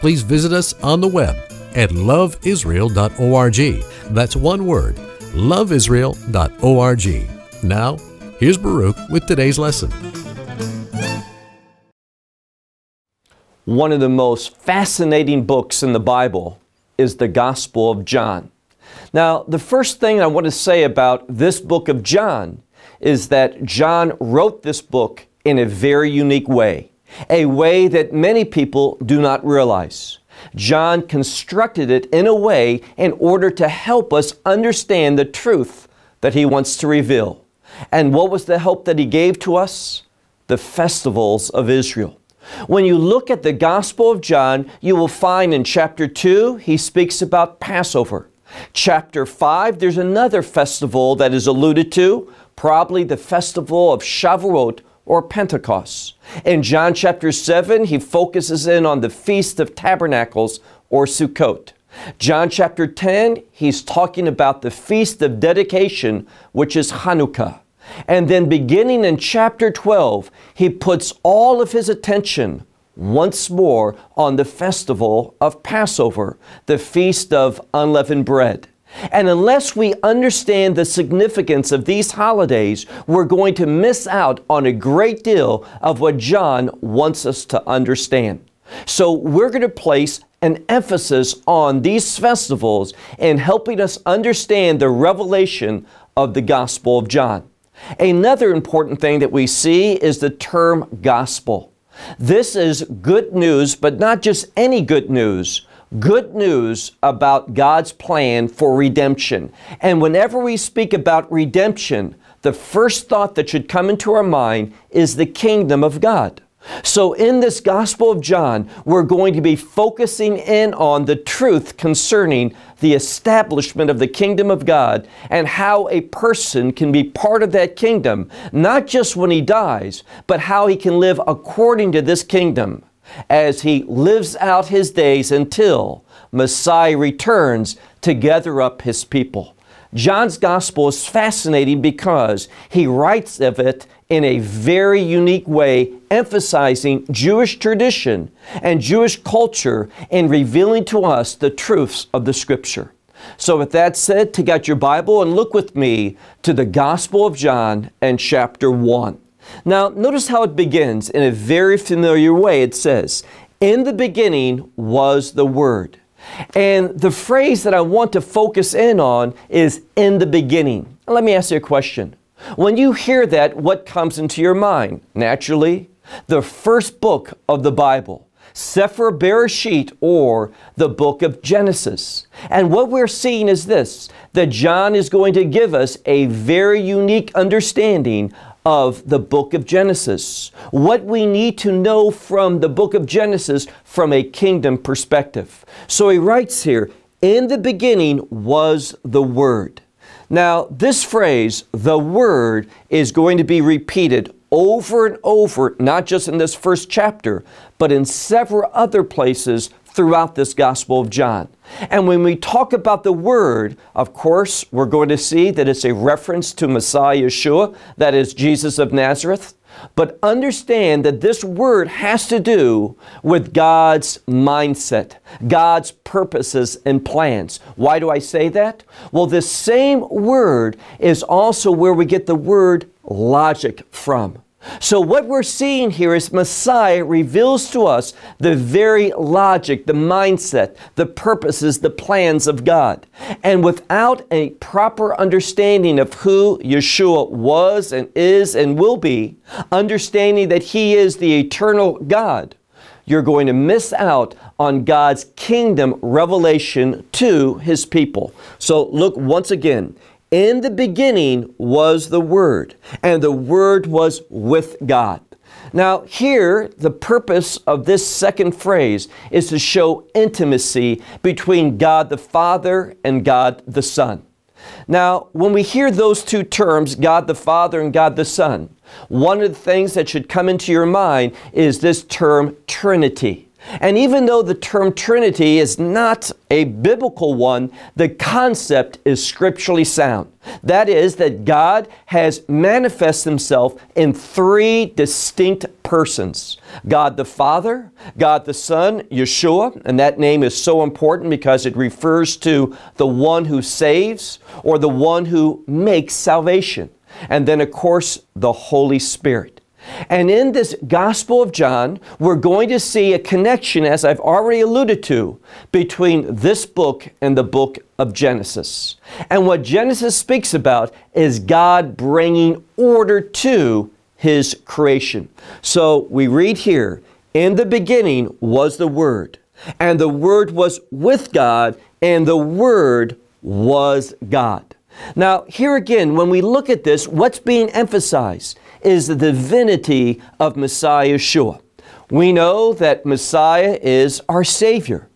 please visit us on the web at loveisrael.org. That's one word, loveisrael.org. Now, here's Baruch with today's lesson. One of the most fascinating books in the Bible is the Gospel of John. Now, the first thing I want to say about this book of John is that John wrote this book in a very unique way a way that many people do not realize. John constructed it in a way in order to help us understand the truth that he wants to reveal. And what was the help that he gave to us? The festivals of Israel. When you look at the Gospel of John, you will find in chapter 2, he speaks about Passover. Chapter 5, there's another festival that is alluded to, probably the festival of Shavuot or Pentecost. In John chapter 7, he focuses in on the Feast of Tabernacles or Sukkot. John chapter 10, he's talking about the Feast of Dedication, which is Hanukkah. And then beginning in chapter 12, he puts all of his attention once more on the festival of Passover, the Feast of Unleavened Bread. And unless we understand the significance of these holidays, we're going to miss out on a great deal of what John wants us to understand. So we're going to place an emphasis on these festivals in helping us understand the revelation of the Gospel of John. Another important thing that we see is the term gospel. This is good news, but not just any good news good news about God's plan for redemption. And whenever we speak about redemption, the first thought that should come into our mind is the kingdom of God. So, in this Gospel of John, we're going to be focusing in on the truth concerning the establishment of the kingdom of God and how a person can be part of that kingdom, not just when he dies, but how he can live according to this kingdom as he lives out his days until Messiah returns to gather up his people. John's gospel is fascinating because he writes of it in a very unique way, emphasizing Jewish tradition and Jewish culture and revealing to us the truths of the scripture. So, with that said, take out your Bible and look with me to the Gospel of John and chapter 1. Now, notice how it begins in a very familiar way. It says, In the beginning was the Word. And the phrase that I want to focus in on is in the beginning. let me ask you a question. When you hear that, what comes into your mind? Naturally, the first book of the Bible. Sefer Bereshit or the book of Genesis. And what we're seeing is this that John is going to give us a very unique understanding of the book of Genesis. What we need to know from the book of Genesis from a kingdom perspective. So he writes here, in the beginning was the Word. Now, this phrase, the Word, is going to be repeated over and over, not just in this first chapter, but in several other places throughout this Gospel of John. And when we talk about the Word, of course, we're going to see that it's a reference to Messiah Yeshua, that is Jesus of Nazareth. But understand that this Word has to do with God's mindset, God's purposes and plans. Why do I say that? Well, this same Word is also where we get the word logic from. So, what we're seeing here is Messiah reveals to us the very logic, the mindset, the purposes, the plans of God. And without a proper understanding of who Yeshua was and is and will be, understanding that He is the eternal God, you're going to miss out on God's kingdom revelation to His people. So, look once again in the beginning was the Word, and the Word was with God. Now, here, the purpose of this second phrase is to show intimacy between God the Father and God the Son. Now, when we hear those two terms, God the Father and God the Son, one of the things that should come into your mind is this term Trinity. And even though the term Trinity is not a biblical one, the concept is scripturally sound. That is, that God has manifested himself in three distinct persons God the Father, God the Son, Yeshua, and that name is so important because it refers to the one who saves or the one who makes salvation. And then, of course, the Holy Spirit. And in this Gospel of John, we're going to see a connection, as I've already alluded to, between this book and the book of Genesis. And what Genesis speaks about is God bringing order to his creation. So we read here, in the beginning was the Word, and the Word was with God, and the Word was God. Now, here again, when we look at this, what's being emphasized? is the divinity of Messiah Yeshua. We know that Messiah is our Savior.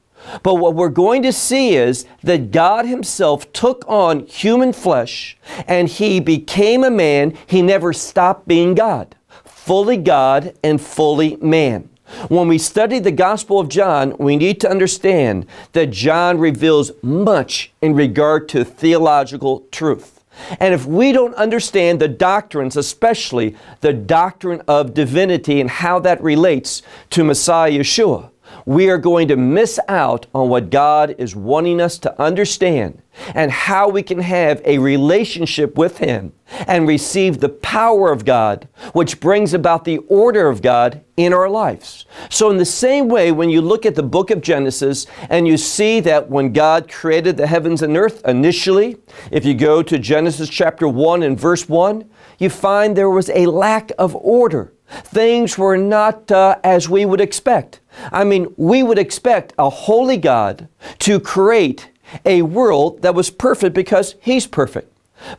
But what we're going to see is that God Himself took on human flesh and He became a man. He never stopped being God, fully God and fully man. When we study the Gospel of John, we need to understand that John reveals much in regard to theological truth. And if we don't understand the doctrines, especially the doctrine of divinity and how that relates to Messiah Yeshua, we are going to miss out on what God is wanting us to understand and how we can have a relationship with Him and receive the power of God, which brings about the order of God in our lives. So, in the same way, when you look at the book of Genesis and you see that when God created the heavens and earth initially, if you go to Genesis chapter 1 and verse 1, you find there was a lack of order. Things were not uh, as we would expect. I mean, we would expect a holy God to create a world that was perfect because He's perfect.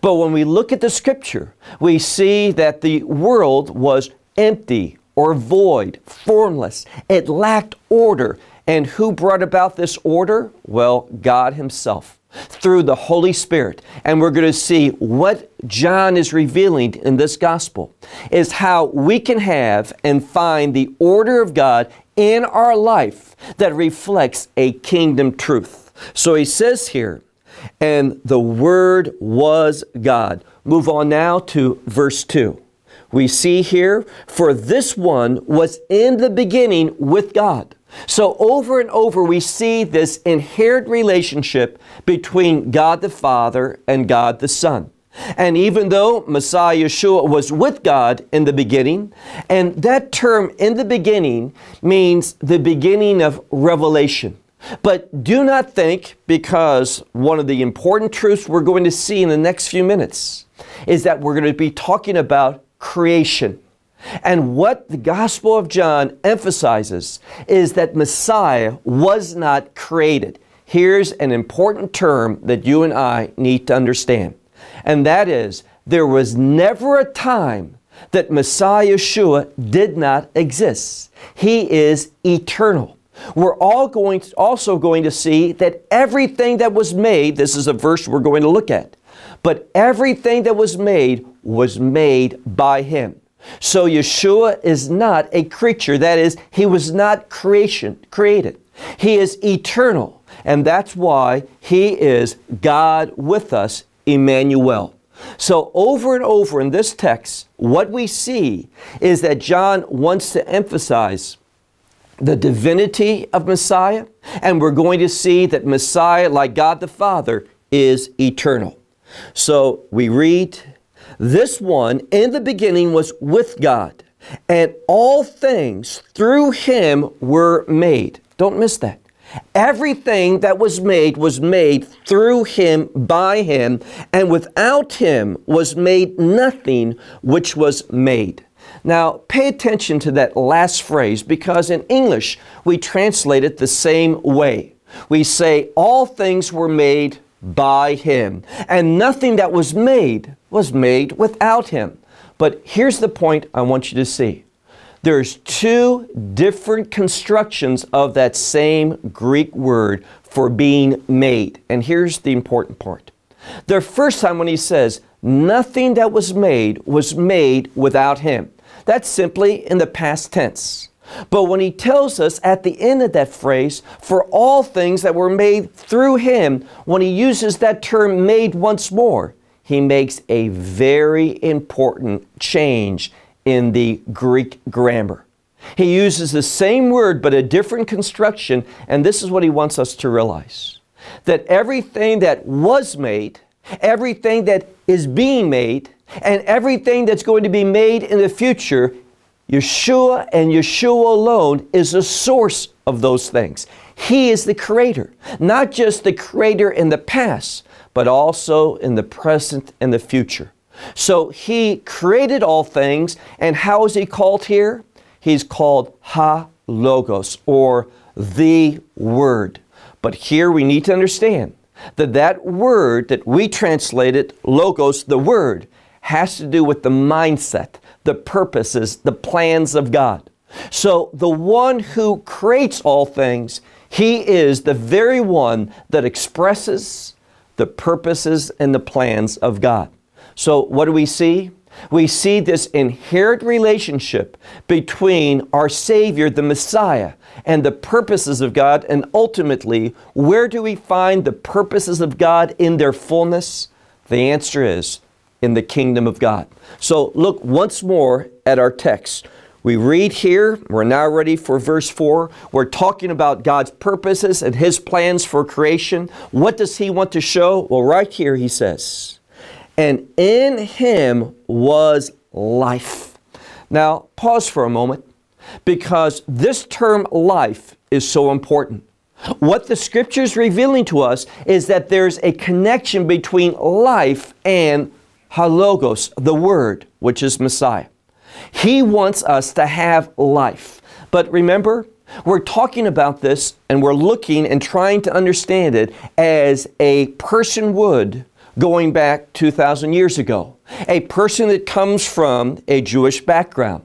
But when we look at the scripture, we see that the world was empty or void, formless. It lacked order. And who brought about this order? Well, God Himself through the Holy Spirit. And we're going to see what John is revealing in this gospel is how we can have and find the order of God in our life that reflects a kingdom truth. So he says here, and the Word was God. Move on now to verse 2. We see here, for this one was in the beginning with God. So over and over we see this inherent relationship between God the Father and God the Son. And even though Messiah Yeshua was with God in the beginning, and that term in the beginning means the beginning of revelation. But do not think, because one of the important truths we're going to see in the next few minutes is that we're going to be talking about creation. And what the Gospel of John emphasizes is that Messiah was not created. Here's an important term that you and I need to understand, and that is there was never a time that Messiah Yeshua did not exist. He is eternal. We're all going to, also going to see that everything that was made, this is a verse we're going to look at, but everything that was made was made by him. So Yeshua is not a creature. That is, he was not creation created. He is eternal. And that's why he is God with us, Emmanuel. So over and over in this text, what we see is that John wants to emphasize the divinity of Messiah, and we're going to see that Messiah, like God the Father, is eternal. So we read, This one in the beginning was with God, and all things through him were made. Don't miss that. Everything that was made was made through him, by him, and without him was made nothing which was made. Now, pay attention to that last phrase because in English we translate it the same way. We say, All things were made by him, and nothing that was made was made without him. But here's the point I want you to see. There's two different constructions of that same Greek word for being made. And here's the important part. The first time when he says, nothing that was made was made without him. That's simply in the past tense. But when he tells us at the end of that phrase, for all things that were made through him, when he uses that term made once more, he makes a very important change in the Greek grammar. He uses the same word but a different construction, and this is what he wants us to realize that everything that was made, everything that is being made, and everything that's going to be made in the future, Yeshua and Yeshua alone is the source of those things. He is the creator, not just the creator in the past, but also in the present and the future. So he created all things, and how is he called here? He's called Ha Logos, or the Word. But here we need to understand that that word that we translated, Logos, the Word, has to do with the mindset, the purposes, the plans of God. So the one who creates all things, he is the very one that expresses the purposes and the plans of God. So what do we see? We see this inherent relationship between our Savior, the Messiah, and the purposes of God. And ultimately, where do we find the purposes of God in their fullness? The answer is in the kingdom of God. So look once more at our text. We read here, we're now ready for verse 4. We're talking about God's purposes and His plans for creation. What does He want to show? Well, right here He says, And in Him was life. Now, pause for a moment because this term life is so important. What the scripture is revealing to us is that there's a connection between life and halogos, the word, which is Messiah. He wants us to have life. But remember, we're talking about this and we're looking and trying to understand it as a person would going back 2,000 years ago. A person that comes from a Jewish background.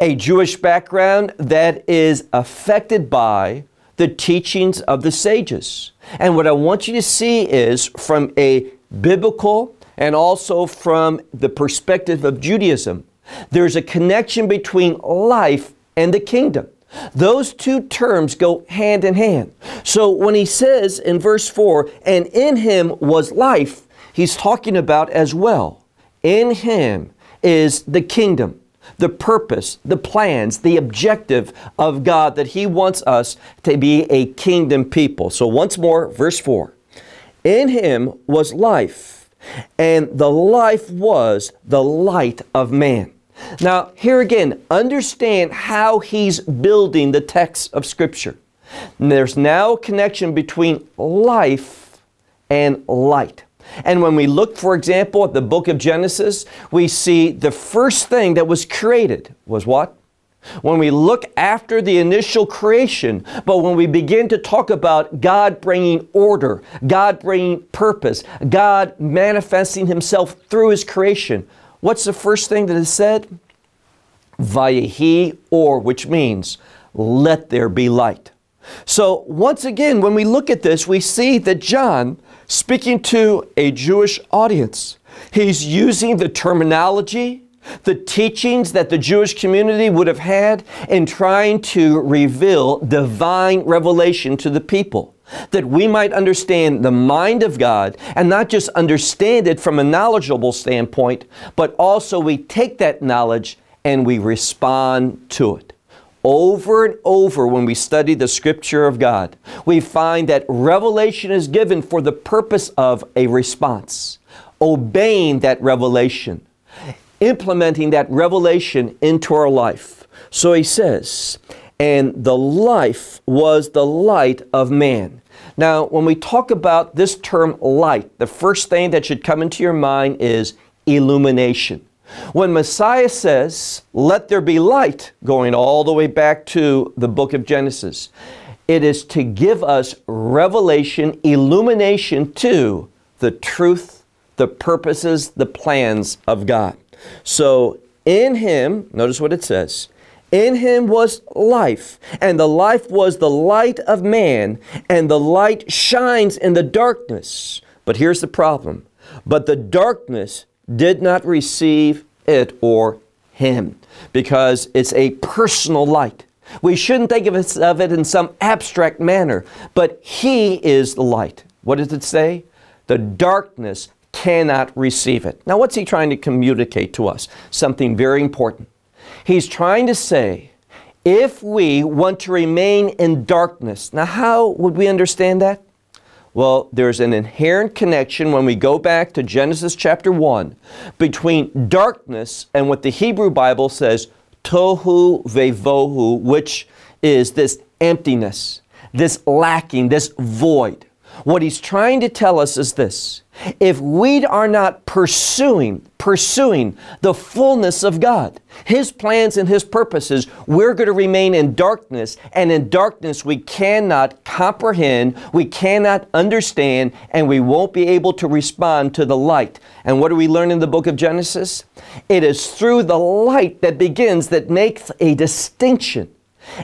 A Jewish background that is affected by the teachings of the sages. And what I want you to see is from a biblical and also from the perspective of Judaism. There's a connection between life and the kingdom. Those two terms go hand in hand. So when he says in verse 4, and in him was life, he's talking about as well. In him is the kingdom, the purpose, the plans, the objective of God that he wants us to be a kingdom people. So once more, verse 4. In him was life and the life was the light of man. Now, here again, understand how he's building the text of Scripture. And there's now a connection between life and light. And when we look, for example, at the book of Genesis, we see the first thing that was created was what? when we look after the initial creation, but when we begin to talk about God bringing order, God bringing purpose, God manifesting Himself through His creation, what's the first thing that is said? Vayahi, or, which means, let there be light. So, once again, when we look at this, we see that John, speaking to a Jewish audience, he's using the terminology the teachings that the Jewish community would have had in trying to reveal divine revelation to the people, that we might understand the mind of God and not just understand it from a knowledgeable standpoint, but also we take that knowledge and we respond to it. Over and over, when we study the Scripture of God, we find that revelation is given for the purpose of a response, obeying that revelation implementing that revelation into our life. So he says, and the life was the light of man. Now, when we talk about this term light, the first thing that should come into your mind is illumination. When Messiah says, let there be light, going all the way back to the book of Genesis, it is to give us revelation, illumination to the truth, the purposes, the plans of God. So in him, notice what it says. In him was life, and the life was the light of man, and the light shines in the darkness. But here's the problem. But the darkness did not receive it or him because it's a personal light. We shouldn't think of it, in some abstract manner, but he is the light. What does it say? The darkness cannot receive it. Now, what's he trying to communicate to us? Something very important. He's trying to say, if we want to remain in darkness, now how would we understand that? Well, there's an inherent connection when we go back to Genesis chapter 1 between darkness and what the Hebrew Bible says, tohu vevohu, which is this emptiness, this lacking, this void. What he's trying to tell us is this if we are not pursuing pursuing the fullness of God, His plans and His purposes, we're going to remain in darkness. And in darkness, we cannot comprehend, we cannot understand, and we won't be able to respond to the light. And what do we learn in the book of Genesis? It is through the light that begins that makes a distinction.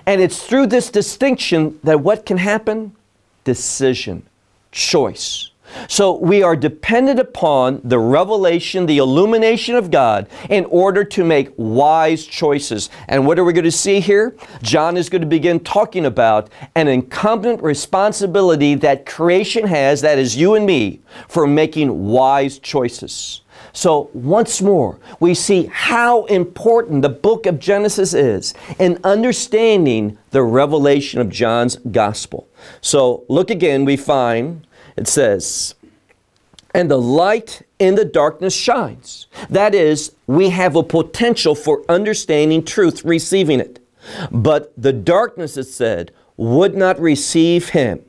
And it's through this distinction that what can happen? Decision, choice. So we are dependent upon the revelation, the illumination of God in order to make wise choices. And what are we going to see here? John is going to begin talking about an incumbent responsibility that creation has, that is you and me, for making wise choices. So once more, we see how important the book of Genesis is in understanding the revelation of John's gospel. So look again, we find it says, and the light in the darkness shines. That is, we have a potential for understanding truth, receiving it. But the darkness, it said, would not receive him.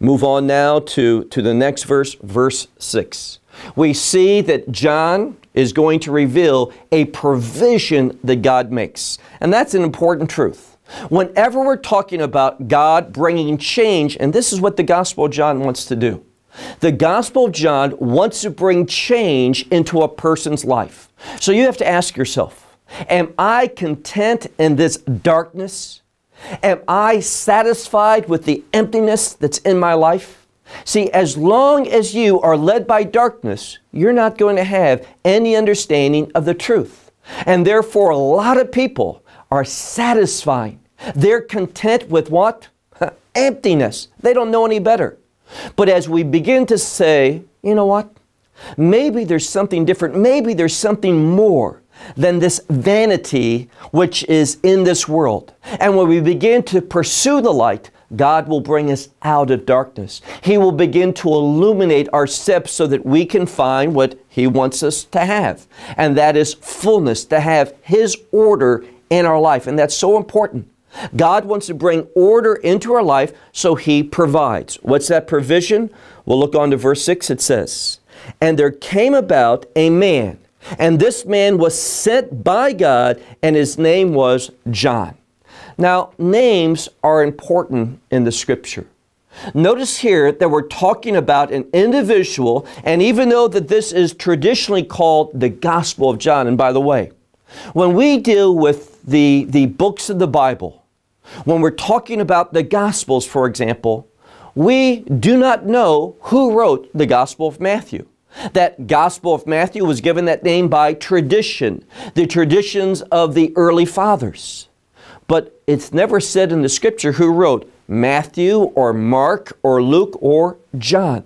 Move on now to, to the next verse, verse 6. We see that John is going to reveal a provision that God makes. And that's an important truth. Whenever we're talking about God bringing change, and this is what the Gospel of John wants to do. The Gospel of John wants to bring change into a person's life. So you have to ask yourself, am I content in this darkness? Am I satisfied with the emptiness that's in my life? See, as long as you are led by darkness, you're not going to have any understanding of the truth. And therefore, a lot of people are satisfying they're content with what? Emptiness. They don't know any better. But as we begin to say, you know what? Maybe there's something different. Maybe there's something more than this vanity which is in this world. And when we begin to pursue the light, God will bring us out of darkness. He will begin to illuminate our steps so that we can find what He wants us to have. And that is fullness, to have His order in our life. And that's so important. God wants to bring order into our life, so He provides. What's that provision? We'll look on to verse 6. It says, And there came about a man, and this man was sent by God, and his name was John. Now, names are important in the scripture. Notice here that we're talking about an individual, and even though that this is traditionally called the Gospel of John, and by the way, when we deal with the, the books of the Bible, when we're talking about the Gospels, for example, we do not know who wrote the Gospel of Matthew. That Gospel of Matthew was given that name by tradition, the traditions of the early fathers. But it's never said in the scripture who wrote Matthew or Mark or Luke or John.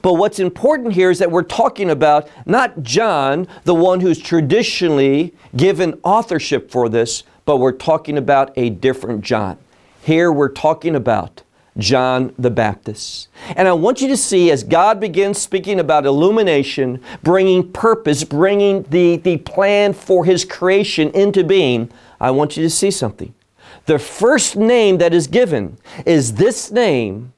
But what's important here is that we're talking about not John, the one who's traditionally given authorship for this, but we're talking about a different John. Here we're talking about John the Baptist. And I want you to see as God begins speaking about illumination, bringing purpose, bringing the, the plan for His creation into being, I want you to see something. The first name that is given is this name,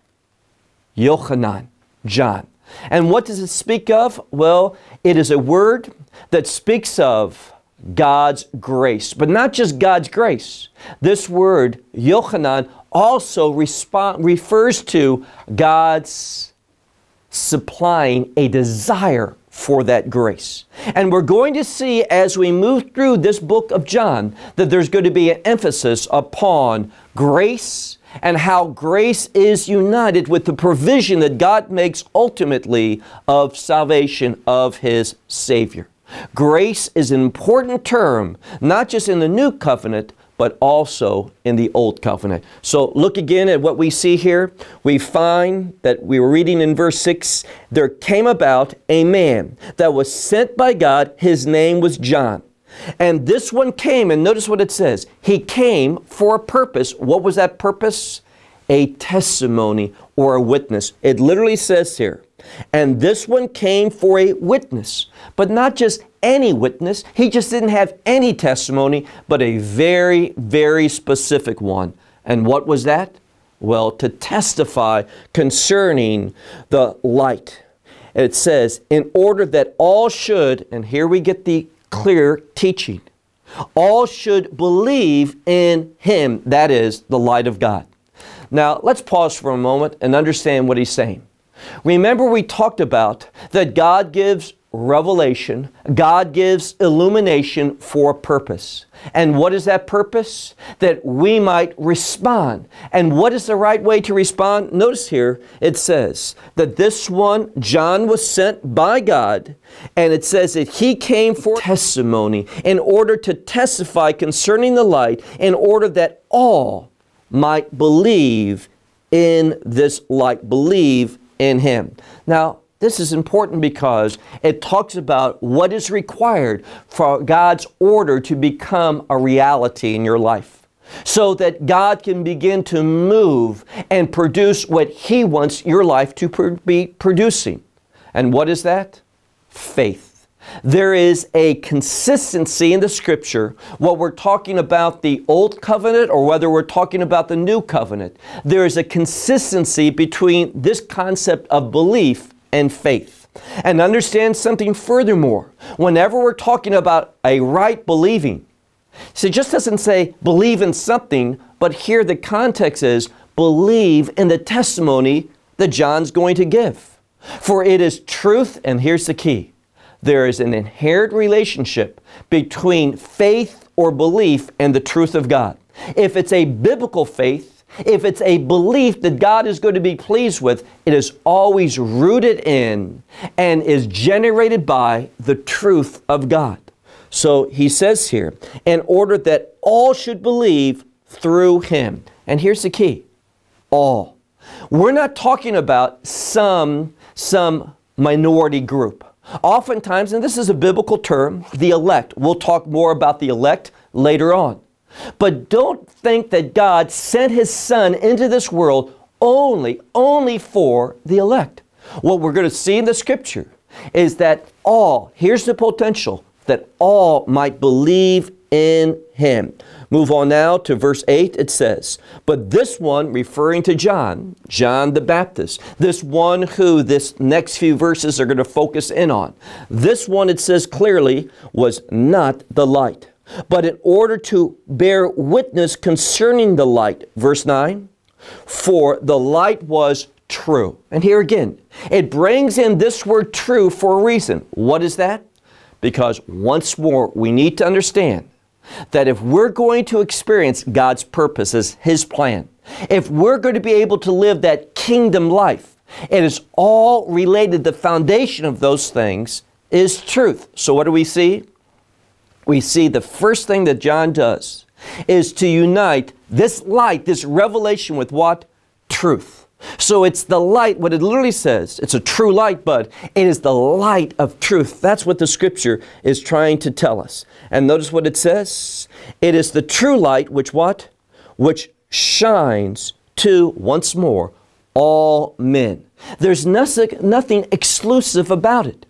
Yochanan, John. And what does it speak of? Well, it is a word that speaks of God's grace. But not just God's grace. This word, Yochanan, also respond, refers to God's supplying a desire for that grace. And we're going to see as we move through this book of John that there's going to be an emphasis upon grace and how grace is united with the provision that God makes ultimately of salvation of His Savior. Grace is an important term, not just in the new covenant, but also in the Old Covenant. So look again at what we see here. We find that we were reading in verse 6, there came about a man that was sent by God. His name was John. And this one came, and notice what it says. He came for a purpose. What was that purpose? A testimony or a witness. It literally says here, and this one came for a witness, but not just any witness. He just didn't have any testimony, but a very, very specific one. And what was that? Well, to testify concerning the light. It says, in order that all should, and here we get the clear teaching, all should believe in him, that is, the light of God. Now, let's pause for a moment and understand what he's saying. Remember, we talked about that God gives revelation, God gives illumination for a purpose. And what is that purpose? That we might respond. And what is the right way to respond? Notice here it says that this one, John, was sent by God, and it says that he came for testimony in order to testify concerning the light, in order that all might believe in this light, believe in him. Now, this is important because it talks about what is required for God's order to become a reality in your life so that God can begin to move and produce what He wants your life to be producing. And what is that? Faith. There is a consistency in the scripture, what we're talking about the old covenant or whether we're talking about the new covenant. There is a consistency between this concept of belief and faith. And understand something furthermore. Whenever we're talking about a right believing, so it just doesn't say believe in something, but here the context is believe in the testimony that John's going to give. For it is truth, and here's the key there is an inherent relationship between faith or belief and the truth of God. If it's a biblical faith, if it's a belief that God is going to be pleased with, it is always rooted in and is generated by the truth of God. So he says here, in order that all should believe through him. And here's the key all. We're not talking about some, some minority group. Oftentimes, and this is a biblical term, the elect. We'll talk more about the elect later on. But don't think that God sent his son into this world only, only for the elect. What we're going to see in the scripture is that all, here's the potential, that all might believe in him. Move on now to verse 8. It says, But this one, referring to John, John the Baptist, this one who this next few verses are going to focus in on, this one, it says clearly, was not the light, but in order to bear witness concerning the light. Verse 9, For the light was true. And here again, it brings in this word true for a reason. What is that? Because once more, we need to understand that if we're going to experience God's purposes, His plan, if we're going to be able to live that kingdom life, it is all related. The foundation of those things is truth. So, what do we see? We see the first thing that John does is to unite this light, this revelation, with what? Truth. So it's the light, what it literally says. It's a true light, but it is the light of truth. That's what the scripture is trying to tell us. And notice what it says. It is the true light which what? Which shines to, once more, all men. There's nothing, nothing exclusive about it.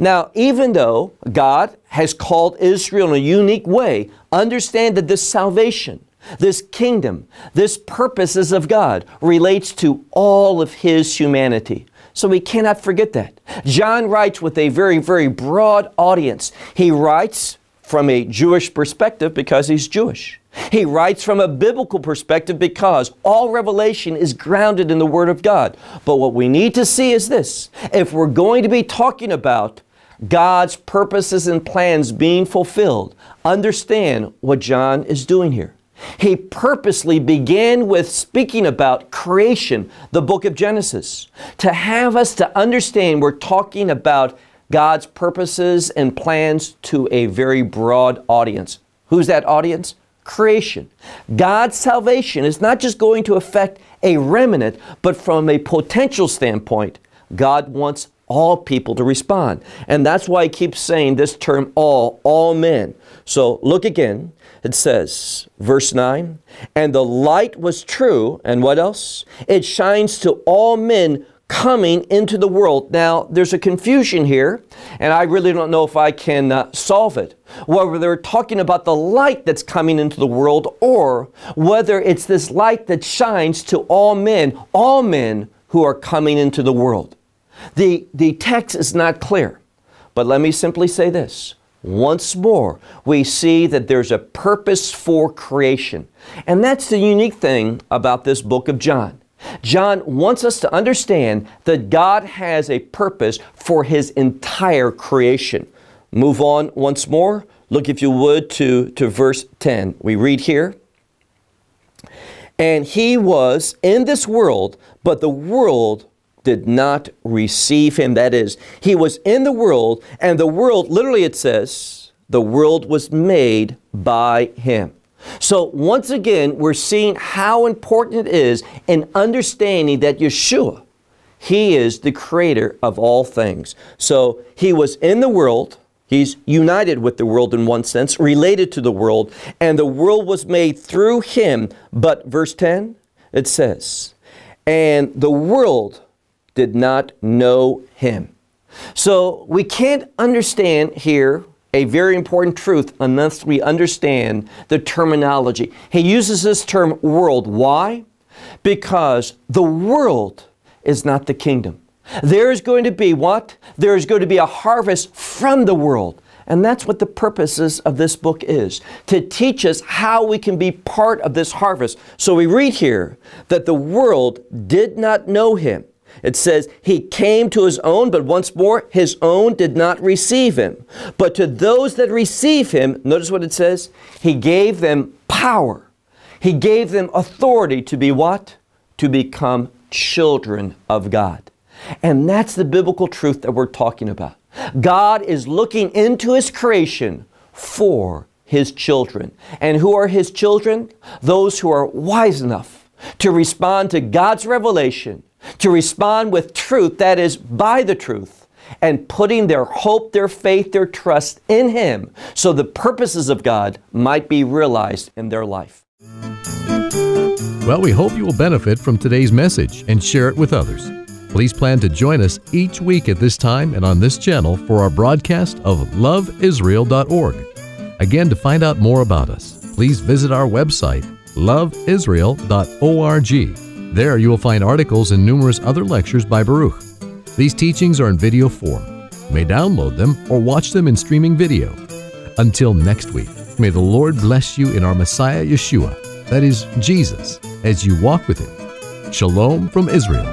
Now, even though God has called Israel in a unique way, understand that this salvation this kingdom, this purposes of God relates to all of his humanity. So we cannot forget that. John writes with a very, very broad audience. He writes from a Jewish perspective because he's Jewish. He writes from a biblical perspective because all revelation is grounded in the Word of God. But what we need to see is this if we're going to be talking about God's purposes and plans being fulfilled, understand what John is doing here. He purposely began with speaking about creation, the book of Genesis, to have us to understand we're talking about God's purposes and plans to a very broad audience. Who's that audience? Creation. God's salvation is not just going to affect a remnant, but from a potential standpoint, God wants all people to respond. And that's why he keeps saying this term all, all men. So look again it says, verse 9, and the light was true, and what else? It shines to all men coming into the world. Now, there's a confusion here, and I really don't know if I can uh, solve it. Whether they're talking about the light that's coming into the world, or whether it's this light that shines to all men, all men who are coming into the world. The, the text is not clear, but let me simply say this once more, we see that there's a purpose for creation. And that's the unique thing about this book of John. John wants us to understand that God has a purpose for his entire creation. Move on once more. Look, if you would, to, to verse 10. We read here. And he was in this world, but the world did not receive him. That is, he was in the world, and the world, literally it says, the world was made by him. So once again, we're seeing how important it is in understanding that Yeshua, he is the creator of all things. So he was in the world, He's united with the world in one sense, related to the world, and the world was made through him. But verse 10, it says, And the world did not know him. So we can't understand here a very important truth unless we understand the terminology. He uses this term world. Why? Because the world is not the kingdom. There is going to be what? There is going to be a harvest from the world. And that's what the purposes of this book is to teach us how we can be part of this harvest. So we read here that the world did not know him. It says, He came to His own, but once more, His own did not receive Him. But to those that receive Him, notice what it says, He gave them power. He gave them authority to be what? To become children of God. And that's the biblical truth that we're talking about. God is looking into His creation for His children. And who are His children? Those who are wise enough to respond to God's revelation to respond with truth, that is, by the truth, and putting their hope, their faith, their trust in Him so the purposes of God might be realized in their life. Well, we hope you will benefit from today's message and share it with others. Please plan to join us each week at this time and on this channel for our broadcast of loveisrael.org. Again, to find out more about us, please visit our website, loveisrael.org. There you will find articles and numerous other lectures by Baruch. These teachings are in video form. You may download them or watch them in streaming video. Until next week, may the Lord bless you in our Messiah Yeshua, that is, Jesus, as you walk with Him. Shalom from Israel.